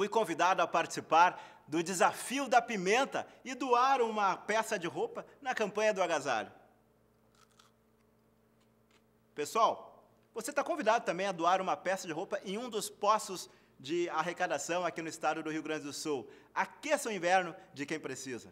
fui convidado a participar do desafio da pimenta e doar uma peça de roupa na campanha do agasalho. Pessoal, você está convidado também a doar uma peça de roupa em um dos poços de arrecadação aqui no estado do Rio Grande do Sul. Aqueça o inverno de quem precisa.